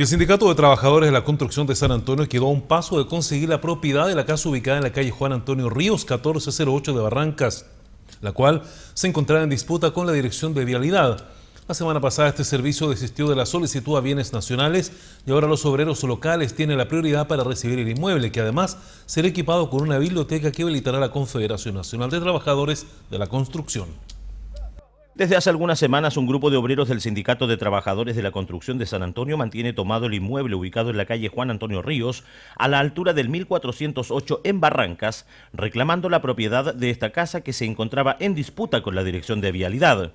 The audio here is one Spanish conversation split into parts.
Y el Sindicato de Trabajadores de la Construcción de San Antonio quedó a un paso de conseguir la propiedad de la casa ubicada en la calle Juan Antonio Ríos 1408 de Barrancas, la cual se encontraba en disputa con la Dirección de Vialidad. La semana pasada este servicio desistió de la solicitud a bienes nacionales y ahora los obreros locales tienen la prioridad para recibir el inmueble, que además será equipado con una biblioteca que habilitará la Confederación Nacional de Trabajadores de la Construcción. Desde hace algunas semanas, un grupo de obreros del Sindicato de Trabajadores de la Construcción de San Antonio mantiene tomado el inmueble ubicado en la calle Juan Antonio Ríos, a la altura del 1408 en Barrancas, reclamando la propiedad de esta casa que se encontraba en disputa con la Dirección de Vialidad.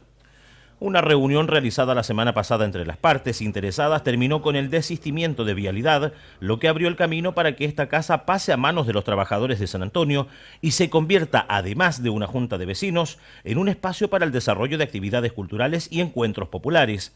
Una reunión realizada la semana pasada entre las partes interesadas terminó con el desistimiento de vialidad, lo que abrió el camino para que esta casa pase a manos de los trabajadores de San Antonio y se convierta, además de una junta de vecinos, en un espacio para el desarrollo de actividades culturales y encuentros populares.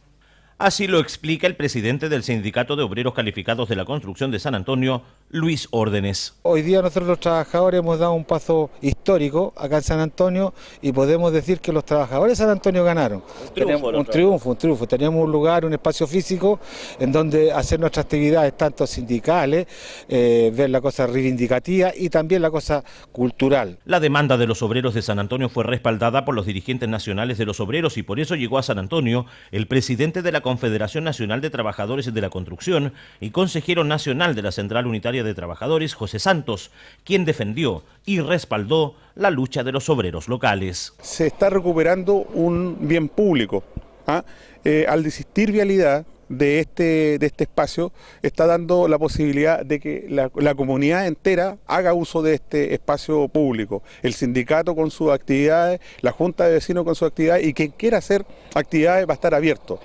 Así lo explica el presidente del Sindicato de Obreros Calificados de la Construcción de San Antonio, Luis Órdenes. Hoy día nosotros los trabajadores hemos dado un paso histórico acá en San Antonio y podemos decir que los trabajadores de San Antonio ganaron. Un triunfo, un triunfo, un triunfo. Teníamos un lugar, un espacio físico en donde hacer nuestras actividades tanto sindicales, eh, ver la cosa reivindicativa y también la cosa cultural. La demanda de los obreros de San Antonio fue respaldada por los dirigentes nacionales de los obreros y por eso llegó a San Antonio el presidente de la Confederación Nacional de Trabajadores de la Construcción y consejero nacional de la Central Unitaria de Trabajadores, José Santos, quien defendió y respaldó la lucha de los obreros locales. Se está recuperando un bien público. ¿ah? Eh, al desistir vialidad, de este, de este espacio está dando la posibilidad de que la, comunidad entera haga uso de este espacio público, el sindicato con sus actividades, la junta de vecinos con sus actividades y quien quiera hacer actividades va a estar abierto.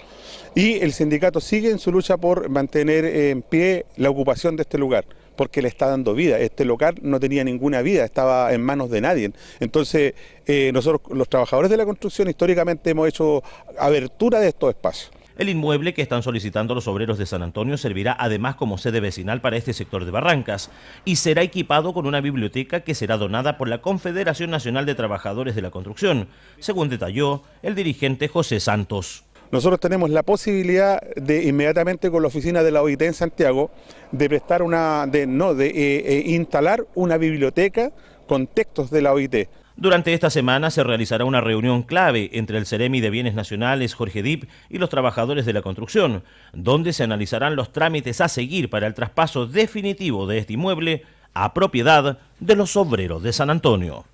Y el sindicato sigue en su lucha por mantener en pie la ocupación de este lugar porque le está dando vida. Este local no tenía ninguna vida, estaba en manos de nadie. Entonces, eh, nosotros los trabajadores de la construcción históricamente hemos hecho abertura de estos espacios. El inmueble que están solicitando los obreros de San Antonio servirá además como sede vecinal para este sector de Barrancas y será equipado con una biblioteca que será donada por la Confederación Nacional de Trabajadores de la Construcción, según detalló el dirigente José Santos. Nosotros tenemos la posibilidad de inmediatamente con la oficina de la OIT en Santiago de prestar una, no, de eh, eh, instalar una biblioteca con textos de la OIT. Durante esta semana se realizará una reunión clave entre el Ceremi de Bienes Nacionales, Jorge Dip, y los trabajadores de la construcción, donde se analizarán los trámites a seguir para el traspaso definitivo de este inmueble a propiedad de los obreros de San Antonio.